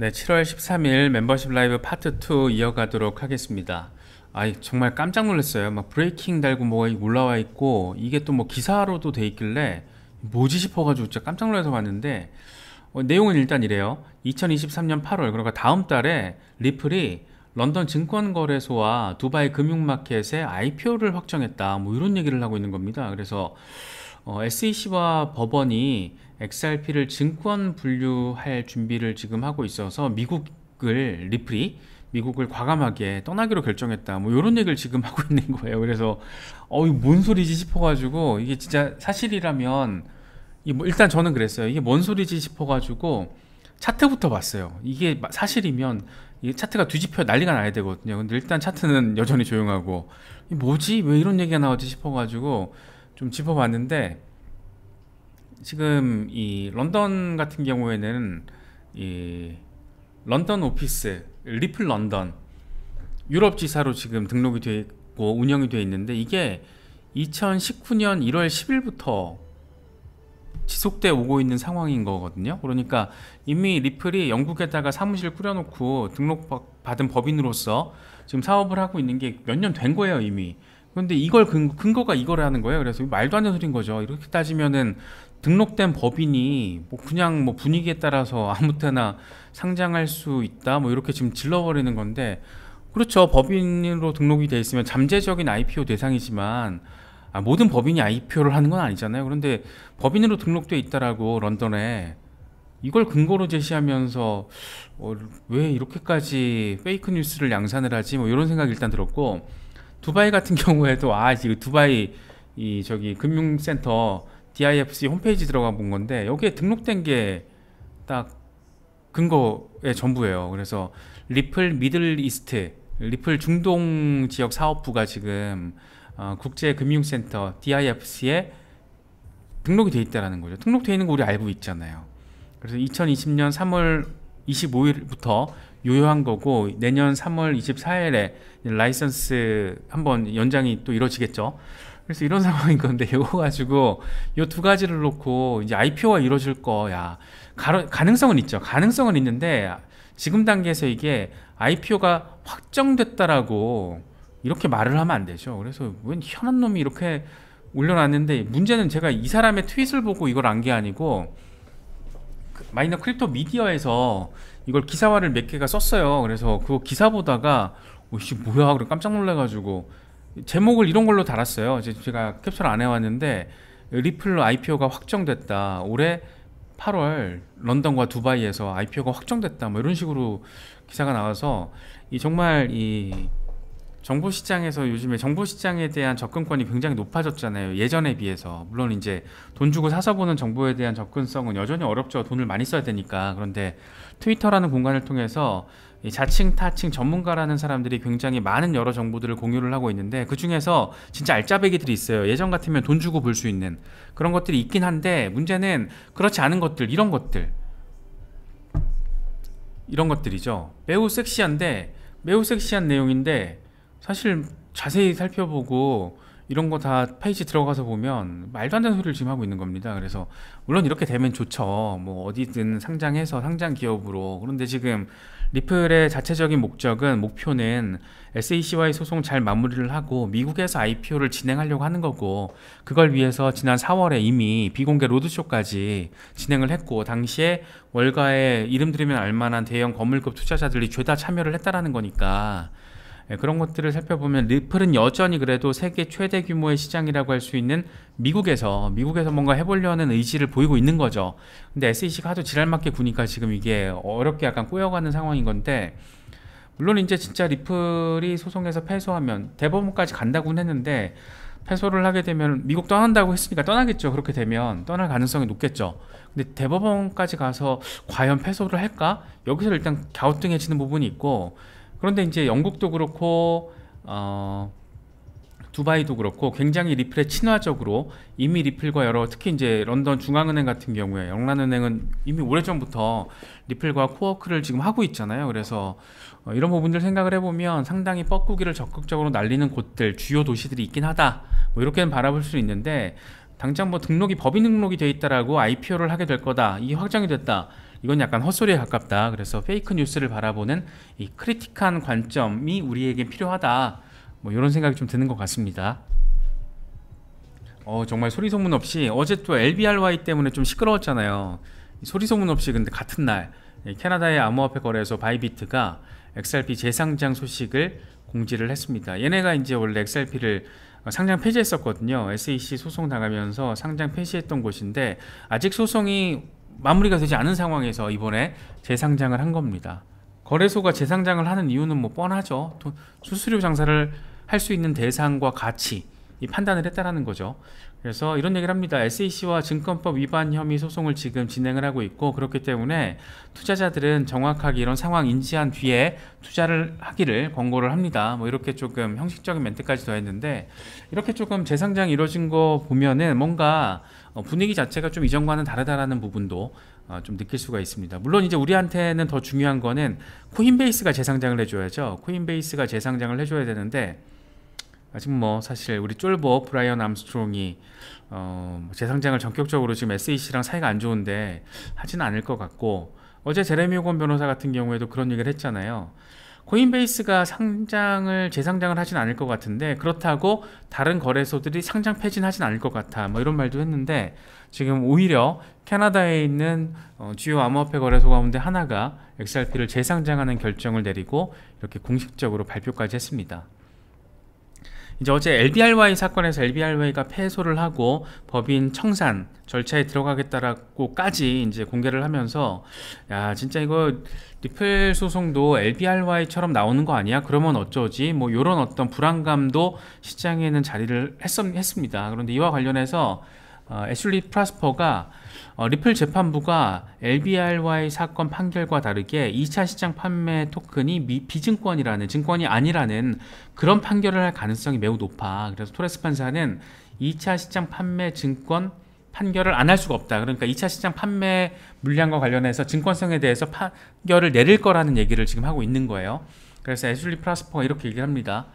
네, 7월 13일 멤버십 라이브 파트 2 이어가도록 하겠습니다. 아, 정말 깜짝 놀랐어요. 막 브레이킹 달고 뭐가 올라와 있고 이게 또 뭐 기사로도 돼 있길래 뭐지 싶어가지고 진짜 깜짝 놀라서 봤는데 어, 내용은 일단 이래요. 2023년 8월 그러니까 다음 달에 리플이 런던 증권거래소와 두바이 금융마켓에 IPO를 확정했다. 뭐 이런 얘기를 하고 있는 겁니다. 그래서 어, SEC와 법원이 XRP를 증권 분류할 준비를 지금 하고 있어서 미국을 리플이 미국을 과감하게 떠나기로 결정했다 뭐 이런 얘기를 지금 하고 있는 거예요 그래서 어이뭔 소리지 싶어가지고 이게 진짜 사실이라면 뭐 일단 저는 그랬어요 이게 뭔 소리지 싶어가지고 차트부터 봤어요 이게 사실이면 이 차트가 뒤집혀 난리가 나야 되거든요 근데 일단 차트는 여전히 조용하고 뭐지 왜 이런 얘기가 나오지 싶어가지고 좀 짚어봤는데 지금 이 런던 같은 경우에는 이 런던 오피스 리플 런던 유럽 지사로 지금 등록이 되어 있고 운영이 되어 있는데 이게 2019년 1월 10일부터 지속돼 오고 있는 상황인 거거든요. 그러니까 이미 리플이 영국에다가 사무실 꾸려놓고 등록받은 법인으로서 지금 사업을 하고 있는 게 몇 년 된 거예요 이미. 그런데 이걸 근거, 가 이거라는 거예요. 그래서 말도 안 되는 소린 거죠. 이렇게 따지면은 등록된 법인이 뭐 그냥 뭐 분위기에 따라서 아무 때나 상장할 수 있다 뭐 이렇게 지금 질러버리는 건데 그렇죠 법인으로 등록이 돼 있으면 잠재적인 IPO 대상이지만 아, 모든 법인이 IPO를 하는 건 아니잖아요 그런데 법인으로 등록돼 있다라고 런던에 이걸 근거로 제시하면서 어, 왜 이렇게까지 페이크 뉴스를 양산을 하지 뭐 이런 생각 이 일단 들었고 두바이 같은 경우에도 아 지금 두바이 이 저기 금융센터 DIFC 홈페이지 들어가 본 건데 여기에 등록된 게 딱 근거의 전부예요. 그래서 리플 미들 이스트, 리플 중동 지역 사업부가 지금 어, 국제금융센터 DIFC에 등록이 돼 있다라는 거죠. 등록돼 있는 거 우리 알고 있잖아요. 그래서 2020년 3월 25일부터 요요한 거고 내년 3월 24일에 라이선스 한 번 연장이 또 이루어지겠죠. 그래서 이런 상황인 건데 이거 가지고 이두 가지를 놓고 이제 IPO가 이루어질 거야. 가, 능성은 있죠. 가능성은 있는데 지금 단계에서 이게 IPO가 확정됐다라고 이렇게 말을 하면 안 되죠. 그래서 웬희한 놈이 이렇게 올려놨는데 문제는 제가 이 사람의 트윗을 보고 이걸 안 게 아니고 그 마이너 크립토 미디어에서 이걸 기사화를 몇 개가 썼어요. 그래서 그 기사 보다가 오씨 어, 뭐야 그래 깜짝 놀래가지고 제목을 이런 걸로 달았어요. 이제 제가 캡처안 해왔는데 리플로 IPO가 확정됐다. 올해 8월 런던과 두바이에서 IPO가 확정됐다. 뭐 이런 식으로 기사가 나와서 이 정말 이 정보 시장에서 요즘에 정보 시장에 대한 접근권이 굉장히 높아졌잖아요. 예전에 비해서. 물론 이제 돈 주고 사서 보는 정보에 대한 접근성은 여전히 어렵죠. 돈을 많이 써야 되니까. 그런데 트위터라는 공간을 통해서 자칭 타칭 전문가라는 사람들이 굉장히 많은 여러 정보들을 공유를 하고 있는데 그 중에서 진짜 알짜배기들이 있어요. 예전 같으면 돈 주고 볼 수 있는 그런 것들이 있긴 한데 문제는 그렇지 않은 것들 이런 것들 이런 것들이죠. 매우 섹시한데 매우 섹시한 내용인데 사실 자세히 살펴보고 이런 거 다 페이지 들어가서 보면 말도 안 되는 소리를 지금 하고 있는 겁니다. 그래서 물론 이렇게 되면 좋죠. 뭐 어디든 상장해서 상장 기업으로. 그런데 지금 리플의 자체적인 목적은 목표는 s e c 와 소송 잘 마무리를 하고 미국에서 IPO를 진행하려고 하는 거고 그걸 위해서 지난 4월에 이미 비공개 로드쇼까지 진행을 했고 당시에 월가에 이름 들으면 알만한 대형 건물급 투자자들이 죄다 참여를 했다라는 거니까 예, 그런 것들을 살펴보면 리플은 여전히 그래도 세계 최대 규모의 시장이라고 할 수 있는 미국에서 미국에서 뭔가 해보려는 의지를 보이고 있는 거죠. 근데 SEC가 하도 지랄맞게 구니까 지금 이게 어렵게 약간 꼬여가는 상황인 건데 물론 이제 진짜 리플이 소송에서 패소하면 대법원까지 간다고는 했는데 패소를 하게 되면 미국 떠난다고 했으니까 떠나겠죠. 그렇게 되면 떠날 가능성이 높겠죠. 근데 대법원까지 가서 과연 패소를 할까? 여기서 일단 갸우뚱해지는 부분이 있고 그런데 이제 영국도 그렇고 어, 두바이도 그렇고 굉장히 리플에 친화적으로 이미 리플과 여러 특히 이제 런던 중앙은행 같은 경우에 영란은행은 이미 오래전부터 리플과 코어크를 지금 하고 있잖아요. 그래서 어, 이런 부분들 생각을 해보면 상당히 뻐꾸기를 적극적으로 날리는 곳들 주요 도시들이 있긴 하다. 뭐 이렇게는 바라볼 수 있는데 당장 뭐 등록이 법인 등록이 돼 있다라고 IPO를 하게 될 거다. 이 확정이 됐다. 이건 약간 헛소리에 가깝다. 그래서 페이크 뉴스를 바라보는 이 크리틱한 관점이 우리에겐 필요하다. 뭐 이런 생각이 좀 드는 것 같습니다. 어 정말 소리 소문 없이 어제 또 LBRY 때문에 좀 시끄러웠잖아요. 소리 소문 없이 근데 같은 날 캐나다의 암호화폐 거래소 바이비트가 XRP 재상장 소식을 공지를 했습니다. 얘네가 이제 원래 XRP를 상장 폐지했었거든요. SEC 소송 당하면서 상장 폐지했던 곳인데 아직 소송이 마무리가 되지 않은 상황에서 이번에 재상장을 한 겁니다. 거래소가 재상장을 하는 이유는 뭐 뻔하죠. 수수료 장사를 할 수 있는 대상과 가치 이 판단을 했다라는 거죠. 그래서 이런 얘기를 합니다. SEC와 증권법 위반 혐의 소송을 지금 진행을 하고 있고 그렇기 때문에 투자자들은 정확하게 이런 상황 인지한 뒤에 투자를 하기를 권고를 합니다. 뭐 이렇게 조금 형식적인 멘트까지 더했는데 이렇게 조금 재상장 이루어진 거 보면은 뭔가 어, 분위기 자체가 좀 이전과는 다르다라는 부분도 어, 좀 느낄 수가 있습니다. 물론 이제 우리한테는 더 중요한 거는 코인베이스가 재상장을 해줘야죠. 코인베이스가 재상장을 해줘야 되는데 아, 지금 뭐 사실 우리 쫄보 브라이언 암스트롱이 어, 재상장을 전격적으로 지금 SEC랑 사이가 안 좋은데 하진 않을 것 같고 어제 제레미 호건 변호사 같은 경우에도 그런 얘기를 했잖아요. 코인베이스가 상장을 재상장을 하진 않을 것 같은데 그렇다고 다른 거래소들이 상장 폐진 하진 않을 것 같아 뭐 이런 말도 했는데 지금 오히려 캐나다에 있는 어, 주요 암호화폐 거래소 가운데 하나가 XRP를 재상장하는 결정을 내리고 이렇게 공식적으로 발표까지 했습니다. 이제 어제 LBRY 사건에서 LBRY가 패소를 하고 법인 청산 절차에 들어가겠다라고까지 이제 공개를 하면서 야 진짜 이거 리플 소송도 LBRY처럼 나오는 거 아니야? 그러면 어쩌지? 뭐 이런 어떤 불안감도 시장에는 자리를 했, 했습니다. 그런데 이와 관련해서 어, 애슐리 프라스퍼가 어, 리플 재판부가 LBRY 사건 판결과 다르게 2차 시장 판매 토큰이 미, 비증권이라는 증권이 아니라는 그런 판결을 할 가능성이 매우 높아 그래서 토레스 판사는 2차 시장 판매 증권 판결을 안 할 수가 없다. 그러니까 2차 시장 판매 물량과 관련해서 증권성에 대해서 판결을 내릴 거라는 얘기를 지금 하고 있는 거예요. 그래서 애슐리 프라스퍼가 이렇게 얘기를 합니다.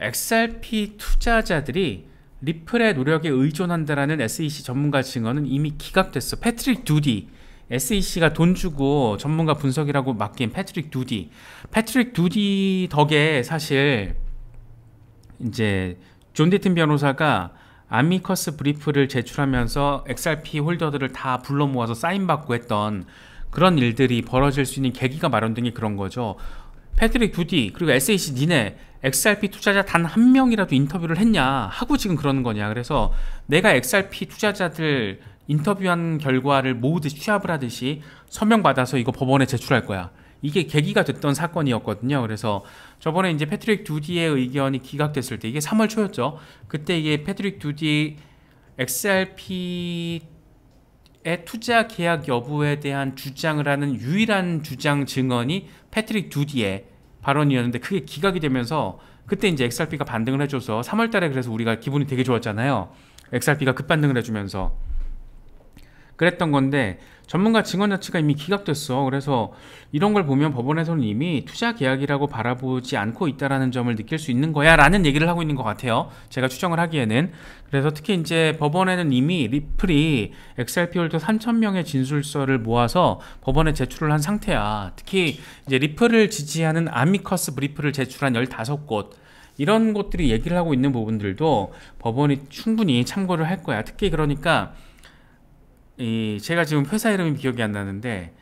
XRP 투자자들이 리플의 노력에 의존한다라는 SEC 전문가 증언은 이미 기각됐어. 패트릭 두디 SEC가 돈 주고 전문가 분석이라고 맡긴 패트릭 두디 패트릭 두디 덕에 사실 이제 존 디튼 변호사가 아미커스 브리프를 제출하면서 XRP 홀더들을 다 불러 모아서 사인받고 했던 그런 일들이 벌어질 수 있는 계기가 마련된 게 그런 거죠. 패트릭 두디 그리고 SEC 니네 XRP 투자자 단 한 명이라도 인터뷰를 했냐 하고 지금 그러는 거냐 그래서 내가 XRP 투자자들 인터뷰한 결과를 모두 취합을 하듯이 서명받아서 이거 법원에 제출할 거야 이게 계기가 됐던 사건이었거든요 그래서 저번에 이제 패트릭 두디의 의견이 기각됐을 때 이게 3월 초였죠 그때 이게 패트릭 두디 XRP 의 투자 계약 여부에 대한 주장을 하는 유일한 주장 증언이 패트릭 두디의 발언이었는데 크게 기각이 되면서 그때 이제 XRP가 반등을 해줘서 3월달에 그래서 우리가 기분이 되게 좋았잖아요. XRP가 급반등을 해주면서 그랬던 건데 전문가 증언 자체가 이미 기각됐어. 그래서 이런 걸 보면 법원에서는 이미 투자 계약이라고 바라보지 않고 있다라는 점을 느낄 수 있는 거야라는 얘기를 하고 있는 것 같아요. 제가 추정을 하기에는 그래서 특히 이제 법원에는 이미 리플이 XRP 홀드 3천 명의 진술서를 모아서 법원에 제출을 한 상태야. 특히 이제 리플을 지지하는 아미커스 브리프를 제출한 15곳 이런 것들이 얘기를 하고 있는 부분들도 법원이 충분히 참고를 할 거야. 특히 그러니까 이 제가 지금 회사 이름이 기억이 안 나는데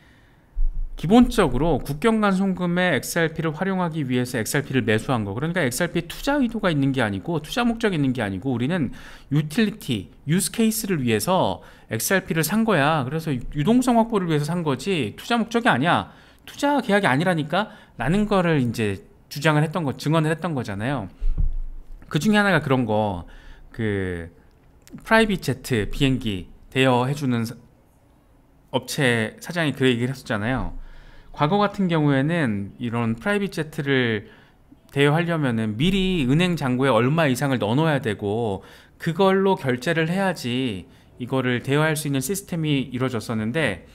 기본적으로 국경간 송금에 XRP를 활용하기 위해서 XRP를 매수한 거 그러니까 x r p 투자 의도가 있는 게 아니고 투자 목적이 있는 게 아니고 우리는 유틸리티, 유스케이스를 위해서 XRP를 산 거야 그래서 유동성 확보를 위해서 산 거지 투자 목적이 아니야 투자 계약이 아니라니까 라는 거를 이제 주장을 했던 거 증언을 했던 거잖아요 그 중에 하나가 그런 거 그 프라이빗 제트 비행기 대여해주는 업체 사장이 그 얘기를 했었잖아요. 과거 같은 경우에는 이런 프라이빗 제트를 대여하려면은 미리 은행 잔고에 얼마 이상을 넣어놔야 되고 그걸로 결제를 해야지 이거를 대여할 수 있는 시스템이 이루어졌었는데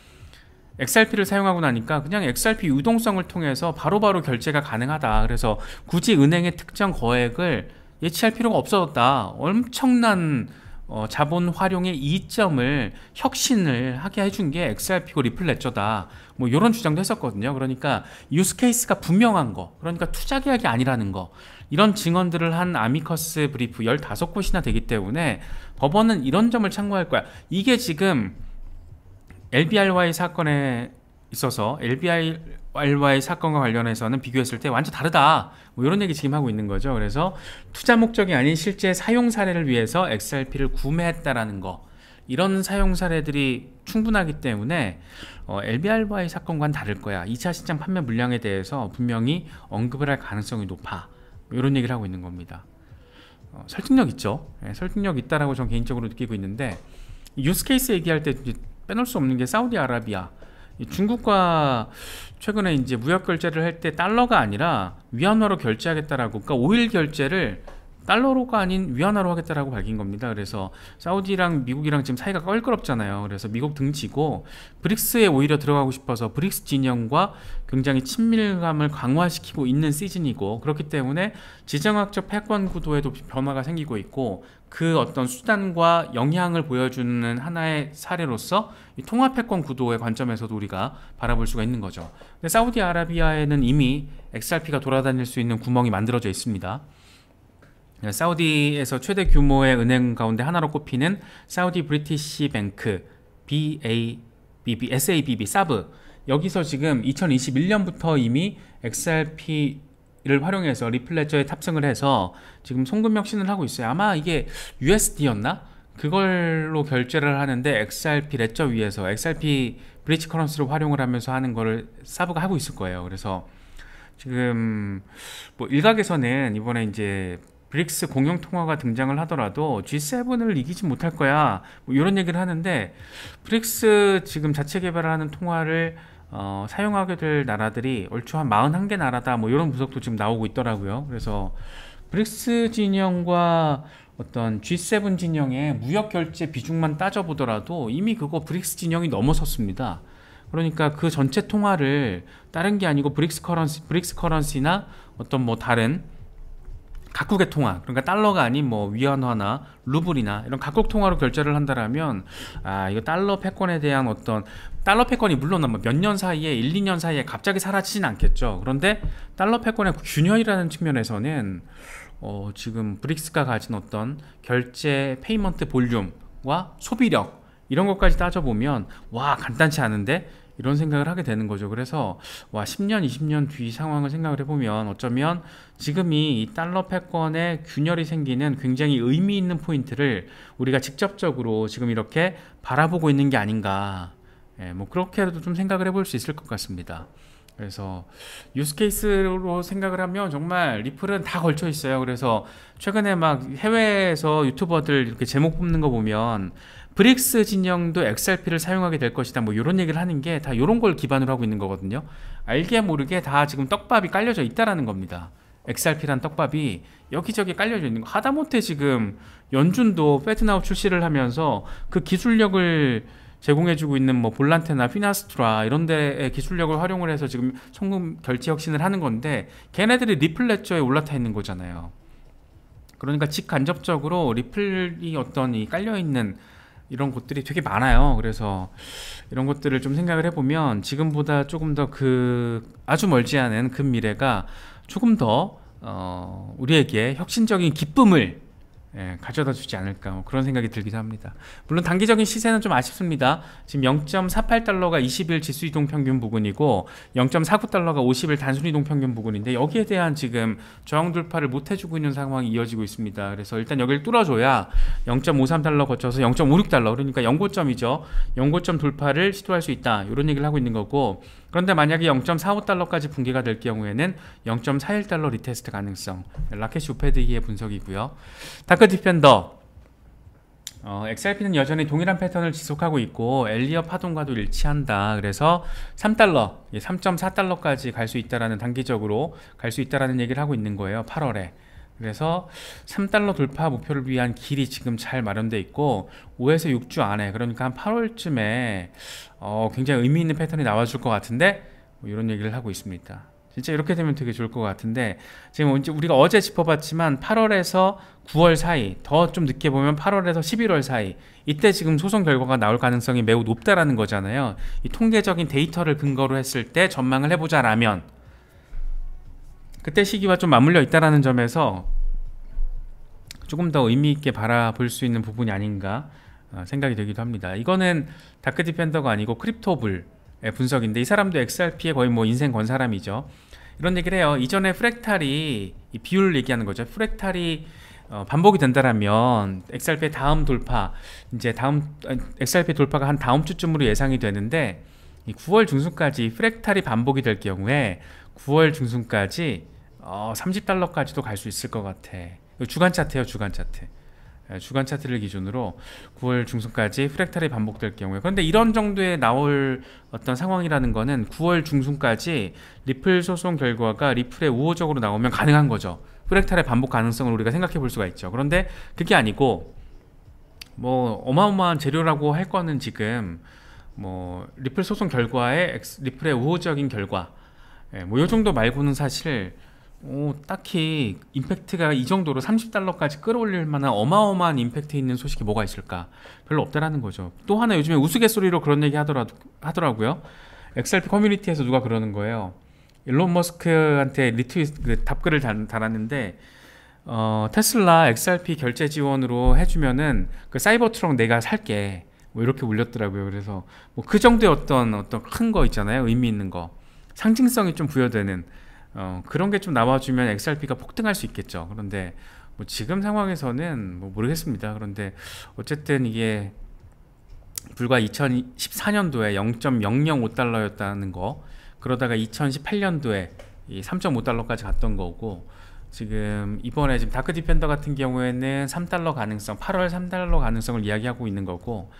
XRP를 사용하고 나니까 그냥 XRP 유동성을 통해서 바로바로 바로 결제가 가능하다. 그래서 굳이 은행의 특정 거액을 예치할 필요가 없어졌다. 엄청난 어, 자본 활용의 이점을 혁신을 하게 해준 게 XRP고 리플레저다. 뭐 이런 주장도 했었거든요. 그러니까 유스케이스가 분명한 거, 그러니까 투자 계약이 아니라는 거, 이런 증언들을 한 아미커스 브리프 15곳이나 되기 때문에 법원은 이런 점을 참고할 거야. 이게 지금 LBRY 사건에 있어서 l b y 알바의 사건과 관련해서는 비교했을 때 완전 다르다 뭐 이런 얘기 지금 하고 있는 거죠 그래서 투자 목적이 아닌 실제 사용 사례를 위해서 XRP를 구매했다라는 거 이런 사용 사례들이 충분하기 때문에 어, LBRY 사건과는 다를 거야 2차 시장 판매 물량에 대해서 분명히 언급을 할 가능성이 높아 뭐 이런 얘기를 하고 있는 겁니다 어, 설득력 있죠 네, 설득력 있다라고 저는 개인적으로 느끼고 있는데 유스케이스 얘기할 때 빼놓을 수 없는 게 사우디아라비아 중국과 최근에 이제 무역 결제를 할 때 달러가 아니라 위안화로 결제하겠다라고 그러니까 오일 결제를 달러로가 아닌 위안화로 하겠다라고 밝힌 겁니다. 그래서 사우디랑 미국이랑 지금 사이가 껄끄럽잖아요. 그래서 미국 등치고 브릭스에 오히려 들어가고 싶어서 브릭스 진영과 굉장히 친밀감을 강화시키고 있는 시즌이고 그렇기 때문에 지정학적 패권 구도에도 변화가 생기고 있고 그 어떤 수단과 영향을 보여주는 하나의 사례로서 통합 패권 구도의 관점에서도 우리가 바라볼 수가 있는 거죠. 근데 사우디아라비아에는 이미 XRP가 돌아다닐 수 있는 구멍이 만들어져 있습니다. 네, 사우디에서 최대 규모의 은행 가운데 하나로 꼽히는 사우디 브리티시 뱅크 BABB SABB 사브 여기서 지금 2021년부터 이미 XRP 를 활용해서 리플레저에 탑승을 해서 지금 송금 혁신을 하고 있어요. 아마 이게 USD였나? 그걸로 결제를 하는데 XRP 레저 위에서 XRP 브리치 커런스를 활용을 하면서 하는 거를 사브가 하고 있을 거예요. 그래서 지금 뭐 일각에서는 이번에 이제 브릭스 공용 통화가 등장을 하더라도 G7을 이기지 못할 거야 뭐 이런 얘기를 하는데 브릭스 지금 자체 개발을 하는 통화를 어, 사용하게 될 나라들이 얼추 한 41개 나라다 뭐 이런 분석도 지금 나오고 있더라고요 그래서 브릭스 진영과 어떤 G7 진영의 무역 결제 비중만 따져보더라도 이미 그거 브릭스 진영이 넘어섰습니다 그러니까 그 전체 통화를 다른 게 아니고 브릭스 커런시, 브릭스 커런시나 어떤 뭐 다른 각국의 통화 그러니까 달러가 아닌 뭐 위안화나 루블이나 이런 각국 통화로 결제를 한다라면 아 이거 달러 패권에 대한 어떤 달러 패권이 물론 뭐 몇년 사이에 1, 2년 사이에 갑자기 사라지진 않겠죠 그런데 달러 패권의 균열이라는 측면에서는 어, 지금 브릭스가 가진 어떤 결제 페이먼트 볼륨과 소비력 이런 것까지 따져보면 와 간단치 않은데 이런 생각을 하게 되는 거죠. 그래서 와 10년, 20년 뒤 상황을 생각을 해보면 어쩌면 지금이 이 달러 패권에 균열이 생기는 굉장히 의미 있는 포인트를 우리가 직접적으로 지금 이렇게 바라보고 있는 게 아닌가. 예, 뭐 그렇게도 라좀 생각을 해 볼 수 있을 것 같습니다. 그래서 유스케이스로 생각을 하면 정말 리플은 다 걸쳐 있어요. 그래서 최근에 막 해외에서 유튜버들 이렇게 제목 뽑는 거 보면 브릭스 진영도 XRP를 사용하게 될 것이다 뭐 이런 얘기를 하는 게 다 이런 걸 기반으로 하고 있는 거거든요 알게 모르게 다 지금 떡밥이 깔려져 있다라는 겁니다 XRP란 떡밥이 여기저기 깔려져 있는 거 하다못해 지금 연준도 페트나우 출시를 하면서 그 기술력을 제공해주고 있는 뭐 볼란테나 피나스트라 이런 데의 기술력을 활용을 해서 지금 송금 결제 혁신을 하는 건데 걔네들이 리플레저에 올라타 있는 거잖아요 그러니까 직간접적으로 리플이 어떤 이 깔려있는 이런 곳들이 되게 많아요. 그래서 이런 것들을 좀 생각을 해보면 지금보다 조금 더 그 아주 멀지 않은 그 미래가 조금 더 어, 우리에게 혁신적인 기쁨을 예, 가져다 주지 않을까 뭐 그런 생각이 들기도 합니다. 물론 단기적인 시세는 좀 아쉽습니다. 지금 0.48달러가 20일 지수 이동 평균 부근이고 0.49달러가 50일 단순 이동 평균 부근인데 여기에 대한 지금 저항 돌파를 못 해주고 있는 상황이 이어지고 있습니다. 그래서 일단 여기를 뚫어줘야 0.53달러 거쳐서 0.56달러 그러니까 연고점이죠. 연고점 돌파를 시도할 수 있다 이런 얘기를 하고 있는 거고 그런데 만약에 0.45달러까지 붕괴가 될 경우에는 0.41달러 리테스트 가능성 라켓 우패드기의 분석이고요 다크 디펜더 어, XRP는 여전히 동일한 패턴을 지속하고 있고 엘리어 파동과도 일치한다 그래서 3달러 3.4달러까지 예, 갈수 있다라는 단기적으로 갈 수 있다라는 얘기를 하고 있는 거예요 8월에 그래서 3달러 돌파 목표를 위한 길이 지금 잘 마련돼 있고 5에서 6주 안에 그러니까 한 8월쯤에 어, 굉장히 의미 있는 패턴이 나와줄 것 같은데 뭐 이런 얘기를 하고 있습니다 진짜 이렇게 되면 되게 좋을 것 같은데 지금 우리가 어제 짚어봤지만 8월에서 9월 사이 더 좀 늦게 보면 8월에서 11월 사이 이때 지금 소송 결과가 나올 가능성이 매우 높다라는 거잖아요 이 통계적인 데이터를 근거로 했을 때 전망을 해보자라면 그때 시기와 좀 맞물려 있다라는 점에서 조금 더 의미 있게 바라볼 수 있는 부분이 아닌가 어, 생각이 되기도 합니다. 이거는 다크 디펜더가 아니고 크립토블의 분석인데 이 사람도 x r p 에 거의 뭐 인생 건 사람이죠. 이런 얘기를 해요. 이전에 프랙탈이 비율을 얘기하는 거죠. 프랙탈이 어, 반복이 된다라면 XRP의 다음 돌파 이제 다음 XRP 아, 돌파가 한 다음 주쯤으로 예상이 되는데 9월 중순까지 프랙탈이 반복이 될 경우에 9월 중순까지 어, 30달러까지도 갈 수 있을 것 같아. 주간 차트요 주간 차트. 예, 주간 차트를 기준으로 9월 중순까지 프랙탈이 반복될 경우에 그런데 이런 정도에 나올 어떤 상황이라는 거는 9월 중순까지 리플 소송 결과가 리플에 우호적으로 나오면 가능한 거죠 프랙탈의 반복 가능성을 우리가 생각해 볼 수가 있죠 그런데 그게 아니고 뭐 어마어마한 재료라고 할 거는 지금 뭐 리플 소송 결과에 리플의 우호적인 결과 예, 뭐요 정도 말고는 사실 오, 딱히 임팩트가 이 정도로 30달러까지 끌어올릴 만한 어마어마한 임팩트 있는 소식이 뭐가 있을까? 별로 없다라는 거죠. 또 하나 요즘에 우스갯소리로 그런 얘기 하더라, 하더라고요. XRP 커뮤니티에서 누가 그러는 거예요. 일론 머스크한테 리트윗 그 답글을 달, 달았는데 어, 테슬라 XRP 결제 지원으로 해주면은 그 사이버 트럭 내가 살게 뭐 이렇게 올렸더라고요. 그래서 뭐그 정도의 어떤 어떤 큰 거 있잖아요. 의미 있는 거 상징성이 좀 부여되는 어, 그런 게 좀 나와주면 XRP가 폭등할 수 있겠죠. 그런데 뭐 지금 상황에서는 뭐 모르겠습니다. 그런데 어쨌든 이게 불과 2014년도에 0.005달러였다는 거 그러다가 2018년도에 3.5달러까지 갔던 거고 지금 이번에 지금 다크 디펜더 같은 경우에는 3달러 가능성 8월 3달러 가능성을 이야기하고 있는 거고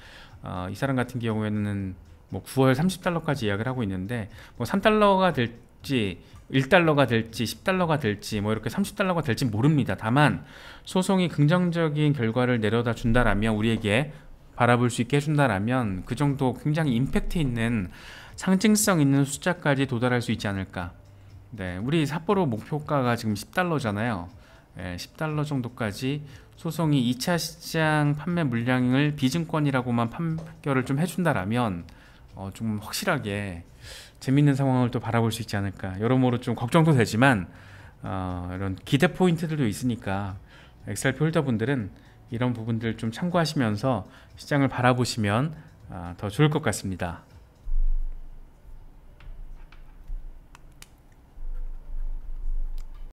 어, 이 사람 같은 경우에는 뭐 9월 30달러까지 이야기를 하고 있는데 뭐 3달러가 될지 1달러가 될지 10달러가 될지 뭐 이렇게 30달러가 될지 모릅니다. 다만 소송이 긍정적인 결과를 내려다 준다라면 우리에게 바라볼 수 있게 해준다라면 그 정도 굉장히 임팩트 있는 상징성 있는 숫자까지 도달할 수 있지 않을까. 네, 우리 삿포로 목표가가 지금 10달러잖아요. 네, 예, 10달러 정도까지 소송이 2차 시장 판매 물량을 비증권이라고만 판결을 좀 해준다라면 어, 좀 확실하게 재밌는 상황을 또 바라볼 수 있지 않을까 여러모로 좀 걱정도 되지만 어, 이런 기대 포인트들도 있으니까 엑셀표 더분들은 이런 부분들 좀 참고하시면서 시장을 바라보시면 어, 더 좋을 것 같습니다.